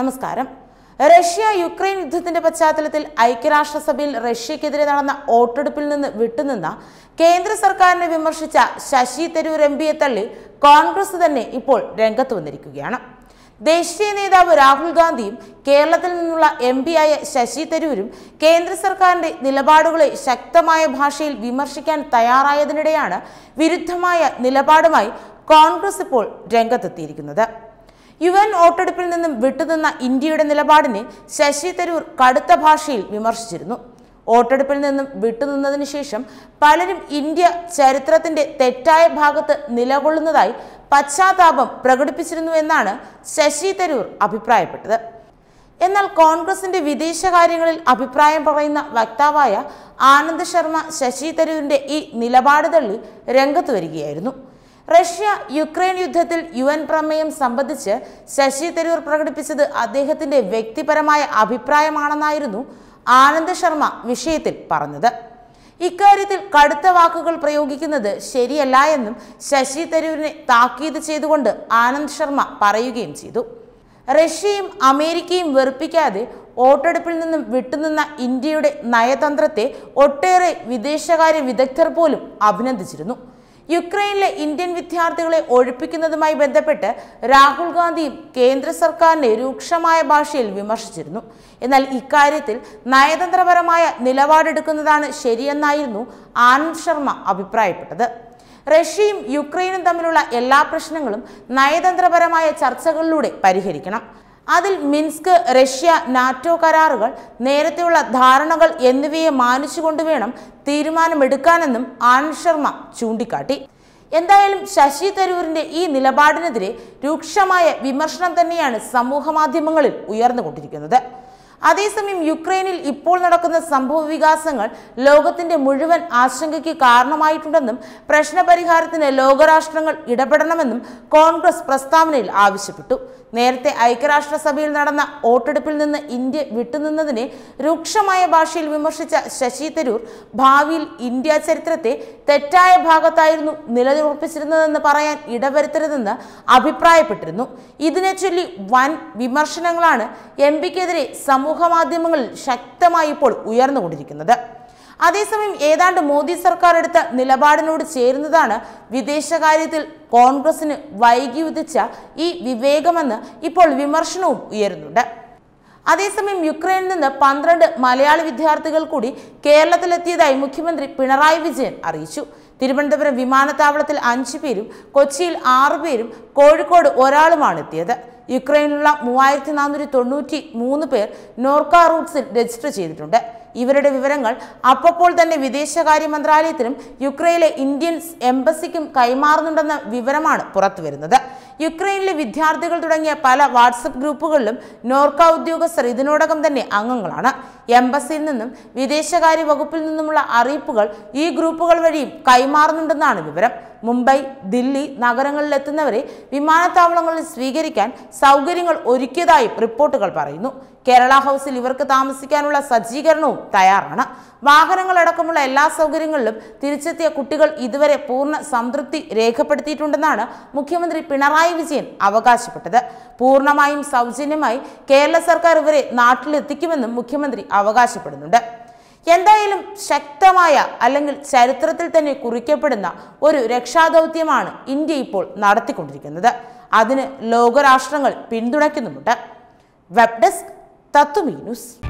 നമസ്കാരം Russia Ukraine യുദ്ധത്തിന്റെ പശ്ചാത്തലത്തിൽ ഐക്യരാഷ്ട്രസഭയിൽ റഷ്യക്കെതിരെ നടന്ന വോട്ടെടുപ്പിൽ നിന്ന് വിട്ടുനിന്ന കേന്ദ്ര സർക്കാരിനെ വിമർശിച്ച ശശി തരൂർ എം പിയെ തള്ളി കോൺഗ്രസ് തന്നെ ഇപ്പോൾ രംഗത്ത് വന്നിരിക്കുകയാണ് ദേശീയ നേതാവ് രാഹുൽ ഗാന്ധിയും കേരളത്തിൽ നിന്നുള്ള എം ആയ ശശി തരൂരും കേന്ദ്ര സർക്കാരിന്റെ നിലപാടുകളെ ശക്തമായ ഭാഷയിൽ വിമർശിക്കാൻ തയ്യാറായതിനിടെയാണ് വിരുദ്ധമായ നിലപാടുമായി കോൺഗ്രസ് ഇപ്പോൾ രംഗത്തെത്തിയിരിക്കുന്നത് യു എൻ വോട്ടെടുപ്പിൽ നിന്നും വിട്ടുനിന്ന ഇന്ത്യയുടെ നിലപാടിനെ ശശി തരൂർ കടുത്ത ഭാഷയിൽ വിമർശിച്ചിരുന്നു വോട്ടെടുപ്പിൽ നിന്നും വിട്ടുനിന്നതിന് ശേഷം പലരും ഇന്ത്യ ചരിത്രത്തിന്റെ തെറ്റായ ഭാഗത്ത് നിലകൊള്ളുന്നതായി പശ്ചാത്താപം പ്രകടിപ്പിച്ചിരുന്നു എന്നാണ് ശശി തരൂർ അഭിപ്രായപ്പെട്ടത് എന്നാൽ കോൺഗ്രസിന്റെ വിദേശകാര്യങ്ങളിൽ അഭിപ്രായം പറയുന്ന വക്താവായ ആനന്ദ് ശർമ്മ ശശി തരൂരിന്റെ ഈ നിലപാട് തള്ളി രംഗത്ത് വരികയായിരുന്നു റഷ്യ യുക്രൈൻ യുദ്ധത്തിൽ യു എൻ പ്രമേയം സംബന്ധിച്ച് ശശി തരൂർ പ്രകടിപ്പിച്ചത് അദ്ദേഹത്തിന്റെ വ്യക്തിപരമായ അഭിപ്രായമാണെന്നായിരുന്നു ആനന്ദ് ശർമ്മ വിഷയത്തിൽ പറഞ്ഞത് ഇക്കാര്യത്തിൽ കടുത്ത വാക്കുകൾ പ്രയോഗിക്കുന്നത് ശരിയല്ല എന്നും ശശി തരൂരിനെ താക്കീത് ചെയ്തുകൊണ്ട് ആനന്ദ് ശർമ്മ പറയുകയും ചെയ്തു റഷ്യയും അമേരിക്കയും വെറുപ്പിക്കാതെ വോട്ടെടുപ്പിൽ നിന്നും വിട്ടുനിന്ന ഇന്ത്യയുടെ നയതന്ത്രത്തെ ഒട്ടേറെ വിദേശകാര്യ വിദഗ്ധർ പോലും അഭിനന്ദിച്ചിരുന്നു യുക്രൈനിലെ ഇന്ത്യൻ വിദ്യാർത്ഥികളെ ഒഴിപ്പിക്കുന്നതുമായി ബന്ധപ്പെട്ട് രാഹുൽ ഗാന്ധിയും കേന്ദ്ര സർക്കാരിനെ രൂക്ഷമായ ഭാഷയിൽ വിമർശിച്ചിരുന്നു എന്നാൽ ഇക്കാര്യത്തിൽ നയതന്ത്രപരമായ നിലപാടെടുക്കുന്നതാണ് ശരിയെന്നായിരുന്നു ആനന്ദ് ശർമ്മ അഭിപ്രായപ്പെട്ടത് റഷ്യയും യുക്രൈനും തമ്മിലുള്ള എല്ലാ പ്രശ്നങ്ങളും നയതന്ത്രപരമായ ചർച്ചകളിലൂടെ പരിഹരിക്കണം അതിൽ മിൻസ്ക് റഷ്യ നാറ്റോ കരാറുകൾ നേരത്തെയുള്ള ധാരണകൾ എന്നിവയെ മാനിച്ചുകൊണ്ട് വേണം തീരുമാനമെടുക്കാനെന്നും ആനന്ദ് ശർമ്മ ചൂണ്ടിക്കാട്ടി എന്തായാലും ശശി തരൂരിന്റെ ഈ നിലപാടിനെതിരെ രൂക്ഷമായ വിമർശനം തന്നെയാണ് സമൂഹമാധ്യമങ്ങളിൽ ഉയർന്നുകൊണ്ടിരിക്കുന്നത് അതേസമയം യുക്രൈനിൽ ഇപ്പോൾ നടക്കുന്ന സംഭവ വികാസങ്ങൾ ലോകത്തിന്റെ മുഴുവൻ ആശങ്കയ്ക്ക് കാരണമായിട്ടുണ്ടെന്നും പ്രശ്നപരിഹാരത്തിന് ലോകരാഷ്ട്രങ്ങൾ ഇടപെടണമെന്നും കോൺഗ്രസ് പ്രസ്താവനയിൽ ആവശ്യപ്പെട്ടു നേരത്തെ ഐക്യരാഷ്ട്രസഭയിൽ നടന്ന വോട്ടെടുപ്പിൽ നിന്ന് ഇന്ത്യ വിട്ടുനിന്നതിനെ രൂക്ഷമായ ഭാഷയിൽ വിമർശിച്ച ശശി തരൂർ ഭാവിയിൽ ഇന്ത്യ ചരിത്രത്തെ തെറ്റായ ഭാഗത്തായിരുന്നു നിലനിർപ്പിച്ചിരുന്നതെന്ന് പറയാൻ ഇടവരുത്തരുതെന്ന് അഭിപ്രായപ്പെട്ടിരുന്നു ഇതിനെ ചൊല്ലി വൻ വിമർശനങ്ങളാണ് എം പിക്കെതിരെ സമൂഹ മാധ്യമങ്ങളിൽ ശക്തമായി ഇപ്പോൾ ഉയർന്നുകൊണ്ടിരിക്കുന്നത് അതേസമയം ഏതാണ്ട് മോദി സർക്കാർ എടുത്ത നിലപാടിനോട് ചേരുന്നതാണ് വിദേശകാര്യത്തിൽ കോൺഗ്രസിന് വൈകി ഉദിച്ച ഈ വിവേകമെന്ന് ഇപ്പോൾ വിമർശനവും ഉയരുന്നുണ്ട് അതേസമയം യുക്രൈനിൽ നിന്ന് പന്ത്രണ്ട് മലയാളി വിദ്യാർത്ഥികൾ കൂടി കേരളത്തിലെത്തിയതായി മുഖ്യമന്ത്രി പിണറായി വിജയൻ അറിയിച്ചു തിരുവനന്തപുരം വിമാനത്താവളത്തിൽ അഞ്ചു പേരും കൊച്ചിയിൽ ആറുപേരും കോഴിക്കോട് ഒരാളുമാണ് എത്തിയത് യുക്രൈനിലുള്ള മൂവായിരത്തി നാനൂറ്റി തൊണ്ണൂറ്റി മൂന്ന് പേർ നോർക്ക റൂട്ട്സിൽ രജിസ്റ്റർ ചെയ്തിട്ടുണ്ട് ഇവരുടെ വിവരങ്ങൾ അപ്പോൾ തന്നെ വിദേശകാര്യ മന്ത്രാലയത്തിനും യുക്രൈനിലെ ഇന്ത്യൻ എംബസിക്കും കൈമാറുന്നുണ്ടെന്ന വിവരമാണ് പുറത്തുവരുന്നത് യുക്രൈനിലെ വിദ്യാർത്ഥികൾ തുടങ്ങിയ പല വാട്സപ്പ് ഗ്രൂപ്പുകളിലും നോർക്ക ഉദ്യോഗസ്ഥർ ഇതിനോടകം തന്നെ അംഗങ്ങളാണ് എംബസിയിൽ നിന്നും വിദേശകാര്യ വകുപ്പിൽ നിന്നുമുള്ള അറിയിപ്പുകൾ ഈ ഗ്രൂപ്പുകൾ വഴിയും കൈമാറുന്നുണ്ടെന്നാണ് വിവരം മുംബൈ ദില്ലി നഗരങ്ങളിലെത്തുന്നവരെ വിമാനത്താവളങ്ങളിൽ സ്വീകരിക്കാൻ സൗകര്യങ്ങൾ ഒരുക്കിയതായും റിപ്പോർട്ടുകൾ പറയുന്നു കേരള ഹൗസിൽ ഇവർക്ക് താമസിക്കാനുള്ള സജ്ജീകരണവും തയ്യാറാണ് വാഹനങ്ങളടക്കമുള്ള എല്ലാ സൗകര്യങ്ങളിലും തിരിച്ചെത്തിയ കുട്ടികൾ ഇതുവരെ പൂർണ്ണ സംതൃപ്തി രേഖപ്പെടുത്തിയിട്ടുണ്ടെന്നാണ് മുഖ്യമന്ത്രി പിണറായി വിജയൻ അവകാശപ്പെട്ടത് പൂർണ്ണമായും സൗജന്യമായി കേരള സർക്കാർ ഇവരെ നാട്ടിലെത്തിക്കുമെന്നും മുഖ്യമന്ത്രി അവകാശപ്പെടുന്നുണ്ട് എന്തായാലും ശക്തമായ അല്ലെങ്കിൽ ചരിത്രത്തിൽ തന്നെ കുറിക്കപ്പെടുന്ന ഒരു രക്ഷാദൗത്യമാണ് ഇന്ത്യ ഇപ്പോൾ നടത്തിക്കൊണ്ടിരിക്കുന്നത് അതിന് ലോകരാഷ്ട്രങ്ങൾ പിന്തുണയ്ക്കുന്നുമുണ്ട് വെബ് ഡെസ്ക് തത്തുമീ ന്യൂസ്